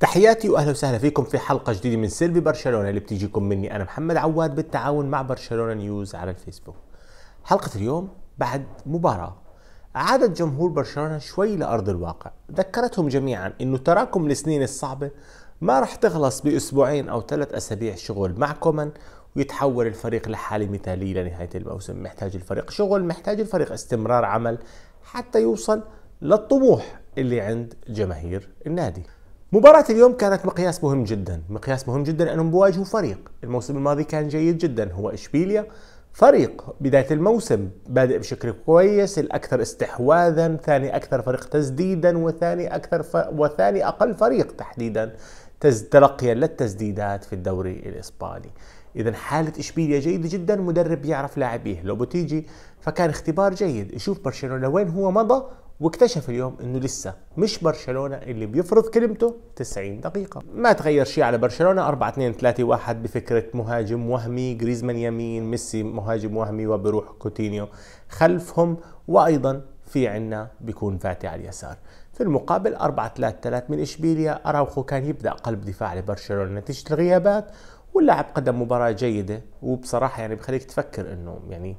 تحياتي واهلا وسهلا فيكم في حلقه جديده من سيلفي برشلونه اللي بتيجيكم مني انا محمد عواد بالتعاون مع برشلونه نيوز على الفيسبوك. حلقه اليوم بعد مباراه عادت جمهور برشلونه شوي لارض الواقع، ذكرتهم جميعا انه تراكم السنين الصعبه ما راح تخلص باسبوعين او ثلاث اسابيع شغل مع كومان ويتحول الفريق لحاله مثاليه لنهايه الموسم، محتاج الفريق شغل، محتاج الفريق استمرار عمل حتى يوصل للطموح اللي عند جماهير النادي. مباراة اليوم كانت مقياس مهم جدا، مقياس مهم جدا لانهم بواجهوا فريق، الموسم الماضي كان جيد جدا هو اشبيليا، فريق بداية الموسم بادئ بشكل كويس، الاكثر استحواذا، ثاني اكثر فريق تسديدا وثاني اكثر ف... وثاني اقل فريق تحديدا تلقيا للتسديدات في الدوري الاسباني. اذا حالة اشبيليا جيدة جدا، مدرب يعرف لاعبيه، لوبوتيجي فكان اختبار جيد، يشوف برشلونة وين هو مضى واكتشف اليوم انه لسه مش برشلونه اللي بيفرض كلمته 90 دقيقه ما تغير شيء على برشلونه 4 2 3 1 بفكره مهاجم وهمي جريزمان يمين ميسي مهاجم وهمي وبروح كوتينيو خلفهم وايضا في عنا بيكون فاتي على اليسار في المقابل 4 3 3 من اشبيليا اراوخو كان يبدا قلب دفاع لبرشلونه نتيجه الغيابات واللاعب قدم مباراه جيده وبصراحه يعني بخليك تفكر انه يعني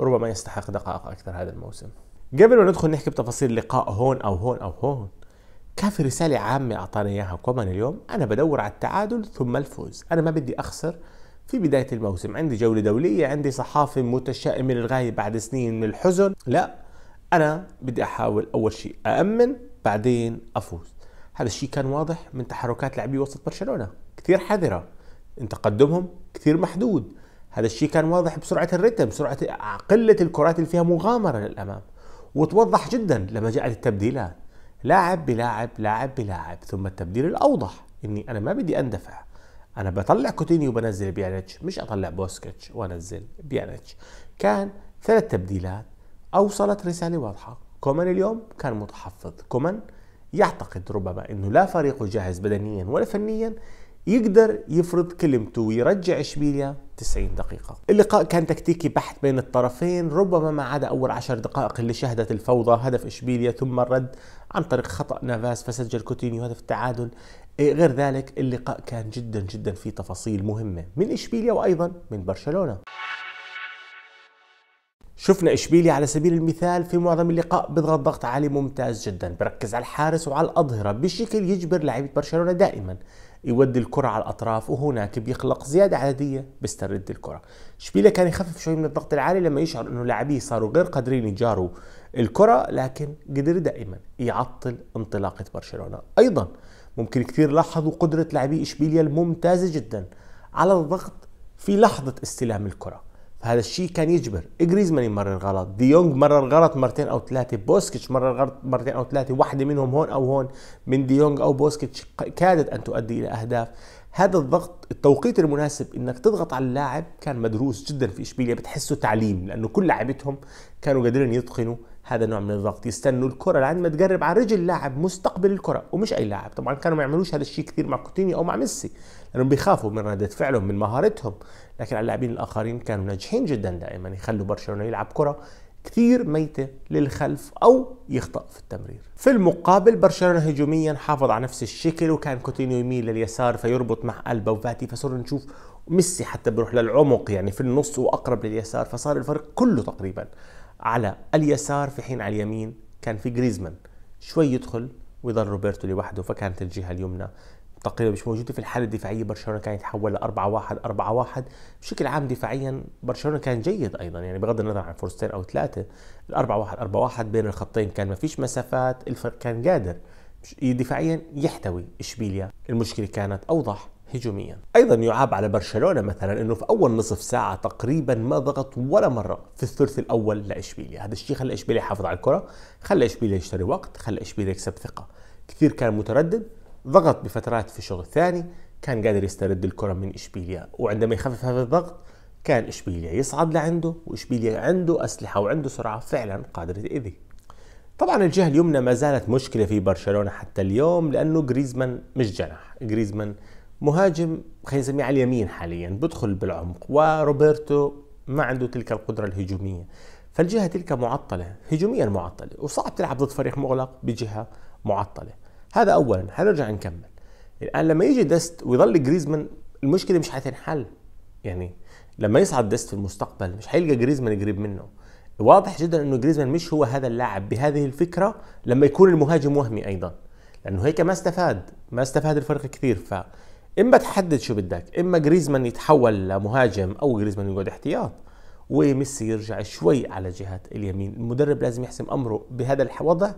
ربما يستحق دقائق اكثر هذا الموسم قبل ما ندخل نحكي بتفاصيل اللقاء هون او هون او هون كان في رسالة عامة أعطانا إياها كومان اليوم أنا بدور على التعادل ثم الفوز أنا ما بدي أخسر في بداية الموسم عندي جولة دولية عندي صحافة متشائمة للغاية بعد سنين من الحزن لا أنا بدي أحاول أول شيء أأمن بعدين أفوز هذا الشيء كان واضح من تحركات لاعبي وسط برشلونة كثير حذرة تقدمهم كثير محدود هذا الشيء كان واضح بسرعة الريتم سرعه قلة الكرات اللي فيها مغامرة للأمام وتوضح جدا لما جاءت التبديلات لاعب بلاعب لاعب بلاعب ثم التبديل الاوضح اني انا ما بدي اندفع انا بطلع كوتينيو وبنزل بيانيتش مش اطلع بوسكيتش وانزل بيانيتش كان ثلاث تبديلات اوصلت رساله واضحه كومان اليوم كان متحفظ كومان يعتقد ربما انه لا فريقه جاهز بدنيا ولا فنيا يقدر يفرض كلمته ويرجع اشبيليا 90 دقيقة. اللقاء كان تكتيكي بحت بين الطرفين ربما ما عدا اول 10 دقائق اللي شهدت الفوضى هدف اشبيليا ثم الرد عن طريق خطأ نافاس فسجل كوتينيو هدف التعادل. إيه، غير ذلك اللقاء كان جدا جدا فيه تفاصيل مهمة من اشبيليا وايضا من برشلونة. شفنا اشبيليا على سبيل المثال في معظم اللقاء بيضغط ضغط عالي ممتاز جدا بركز على الحارس وعلى الاظهره بشكل يجبر لعيبه برشلونه دائما يودي الكرة على الأطراف وهناك بيخلق زيادة عددية بيسترد الكرة شبيلة كان يخفف شوي من الضغط العالي لما يشعر أنه لاعبيه صاروا غير قادرين يجاروا الكرة لكن قدر دائما يعطل انطلاقة برشلونة أيضا ممكن كثير لاحظوا قدرة لاعبي إشبيليا الممتازة جدا على الضغط في لحظة استلام الكرة هذا الشيء كان يجبر جريزمان يمرر غلط ديونج دي مرر غلط مرتين او ثلاثه بوسكيتش مرر غلط مرتين او ثلاثه واحده منهم هون او هون من ديونج دي او بوسكيتش كادت ان تؤدي الى اهداف هذا الضغط التوقيت المناسب انك تضغط على اللاعب كان مدروس جدا في اشبيليا بتحسه تعليم لانه كل لعبتهم كانوا قادرين يتقنوا هذا النوع من الضغط يستنوا الكره لعند ما تقرب على رجل لاعب مستقبل الكره ومش اي لاعب طبعا كانوا ما يعملوش هذا الشيء كثير مع كوتينيو او مع ميسي لانهم بيخافوا من رده فعلهم من مهارتهم لكن على اللاعبين الاخرين كانوا ناجحين جدا دائما يخلوا برشلونه يلعب كره كثير ميتة للخلف أو يخطأ في التمرير في المقابل برشلونة هجوميا حافظ على نفس الشكل وكان كوتينيو يميل لليسار فيربط مع ألبا وفاتي فصرنا نشوف ميسي حتى بيروح للعمق يعني في النص وأقرب لليسار فصار الفرق كله تقريبا على اليسار في حين على اليمين كان في جريزمان شوي يدخل ويضل روبرتو لوحده فكانت الجهه اليمنى تقريبا مش موجوده في الحاله الدفاعيه برشلونه كان يتحول ل 4 1 4 1 بشكل عام دفاعيا برشلونه كان جيد ايضا يعني بغض النظر عن فرصتين او ثلاثه ال 4 1 4 1 بين الخطين كان ما فيش مسافات الفرق كان قادر دفاعيا يحتوي اشبيليا المشكله كانت اوضح هجوميا ايضا يعاب على برشلونه مثلا انه في اول نصف ساعه تقريبا ما ضغط ولا مره في الثلث الاول لاشبيليا هذا الشيء خلى اشبيليا يحافظ على الكره خلى اشبيليا يشتري وقت خلى اشبيليا يكسب ثقه كثير كان متردد ضغط بفترات في الشوط الثاني كان قادر يسترد الكرة من إشبيليا وعندما يخفف هذا الضغط كان إشبيليا يصعد لعنده وإشبيليا عنده أسلحة وعنده سرعة فعلا قادر تأذي طبعا الجهة اليمنى ما زالت مشكلة في برشلونة حتى اليوم لأنه جريزمان مش جناح جريزمان مهاجم خلينا نسميه على اليمين حاليا بدخل بالعمق وروبرتو ما عنده تلك القدره الهجوميه فالجهه تلك معطله هجوميا معطله وصعب تلعب ضد فريق مغلق بجهه معطله هذا اولا حنرجع نكمل الان لما يجي دست ويضل جريزمان المشكله مش حتنحل يعني لما يصعد دست في المستقبل مش حيلقى جريزمان قريب منه واضح جدا انه جريزمان مش هو هذا اللاعب بهذه الفكره لما يكون المهاجم وهمي ايضا لانه هيك ما استفاد ما استفاد الفريق كثير ف اما تحدد شو بدك اما جريزمان يتحول لمهاجم او جريزمان يقعد احتياط وميسي يرجع شوي على جهه اليمين المدرب لازم يحسم امره بهذا الوضع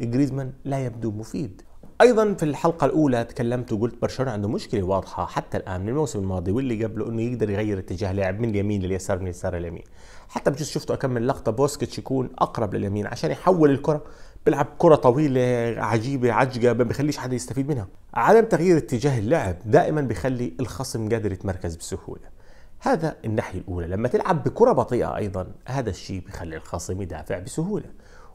جريزمان لا يبدو مفيد ايضا في الحلقه الاولى تكلمت وقلت برشلونه عنده مشكله واضحه حتى الان من الموسم الماضي واللي قبله انه يقدر يغير اتجاه لاعب من اليمين لليسار من اليسار لليمين حتى بجوز شفته اكمل لقطه بوسكيتش يكون اقرب لليمين عشان يحول الكره بيلعب كره طويله عجيبه عجقه ما بيخليش حدا يستفيد منها عدم تغيير اتجاه اللعب دائما بيخلي الخصم قادر يتمركز بسهوله هذا الناحيه الاولى لما تلعب بكره بطيئه ايضا هذا الشيء بيخلي الخصم يدافع بسهوله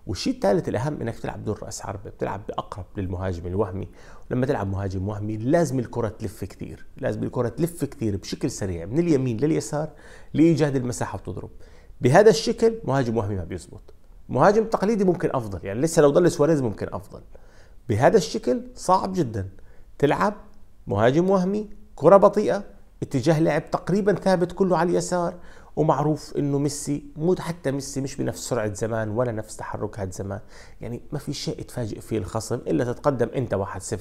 والشيء الثالث الاهم انك تلعب دور راس حربه بتلعب باقرب للمهاجم الوهمي ولما تلعب مهاجم وهمي لازم الكره تلف كثير لازم الكره تلف كثير بشكل سريع من اليمين لليسار لايجاد المساحه وتضرب بهذا الشكل مهاجم وهمي ما بيزبط مهاجم تقليدي ممكن افضل يعني لسه لو ضل سواريز ممكن افضل بهذا الشكل صعب جدا تلعب مهاجم وهمي كرة بطيئة اتجاه لعب تقريبا ثابت كله على اليسار ومعروف انه ميسي مو حتى ميسي مش بنفس سرعه زمان ولا نفس تحركات زمان يعني ما في شيء تفاجئ فيه الخصم الا تتقدم انت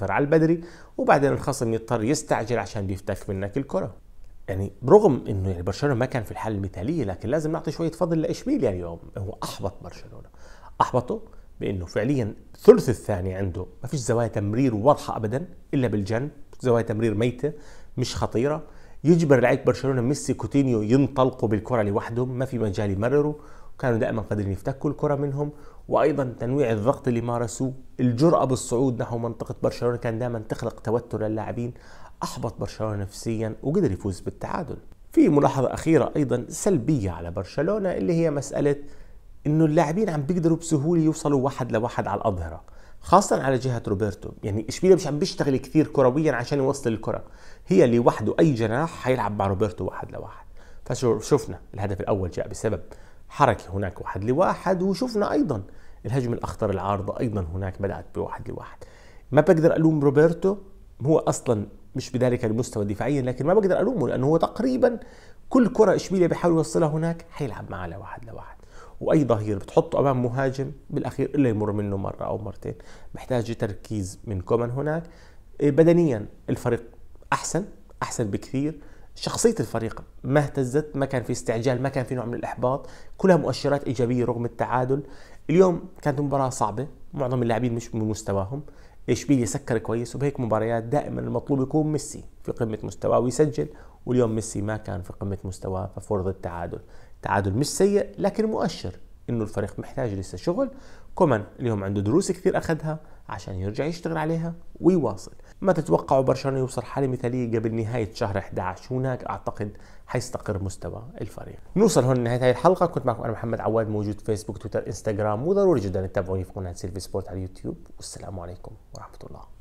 1-0 على البدري وبعدين الخصم يضطر يستعجل عشان يفتك منك الكره يعني برغم انه يعني برشلونه ما كان في الحاله المثاليه لكن لازم نعطي شويه فضل لاشبيليا اليوم هو احبط برشلونه احبطه بانه فعليا ثلث الثاني عنده ما فيش زوايا تمرير واضحه ابدا الا بالجنب زوايا تمرير ميته مش خطيره يجبر لعيب برشلونه ميسي كوتينيو ينطلقوا بالكره لوحدهم ما في مجال يمرروا وكانوا دائما قادرين يفتكوا الكره منهم وايضا تنويع الضغط اللي مارسوه الجراه بالصعود نحو منطقه برشلونه كان دائما تخلق توتر للاعبين احبط برشلونه نفسيا وقدر يفوز بالتعادل في ملاحظه اخيره ايضا سلبيه على برشلونه اللي هي مساله انه اللاعبين عم بيقدروا بسهوله يوصلوا واحد لواحد على الاظهره خاصة على جهة روبرتو يعني إشبيليا مش عم بيشتغل كثير كرويا عشان يوصل الكرة هي لوحده أي جناح حيلعب مع روبرتو واحد لواحد فشفنا الهدف الأول جاء بسبب حركة هناك واحد لواحد وشفنا أيضا الهجم الأخطر العارضة أيضا هناك بدأت بواحد لواحد ما بقدر ألوم روبرتو هو أصلا مش بذلك المستوى دفاعيا لكن ما بقدر الومه لانه هو تقريبا كل كره اشبيليه بيحاول يوصلها هناك حيلعب معاه لواحد لواحد واي ظهير بتحطه امام مهاجم بالاخير الا يمر منه مره او مرتين محتاج تركيز من كومان هناك إيه، بدنيا الفريق احسن احسن بكثير شخصية الفريق ما اهتزت ما كان في استعجال ما كان في نوع من الإحباط كلها مؤشرات إيجابية رغم التعادل اليوم كانت مباراة صعبة معظم اللاعبين مش بمستواهم اشبيليا سكر كويس وبهيك مباريات دائما المطلوب يكون ميسي في قمه مستواه ويسجل واليوم ميسي ما كان في قمه مستواه ففرض التعادل تعادل مش سيء لكن مؤشر انه الفريق محتاج لسه شغل كومان اليوم عنده دروس كثير اخذها عشان يرجع يشتغل عليها ويواصل ما تتوقعوا برشلونه يوصل حاله مثاليه قبل نهايه شهر 11 هناك اعتقد حيستقر مستوى الفريق نوصل هون لنهايه هذه الحلقه كنت معكم انا محمد عواد موجود فيسبوك تويتر انستغرام وضروري جدا تتابعوني في قناه سيلفي سبورت على اليوتيوب والسلام عليكم ورحمه الله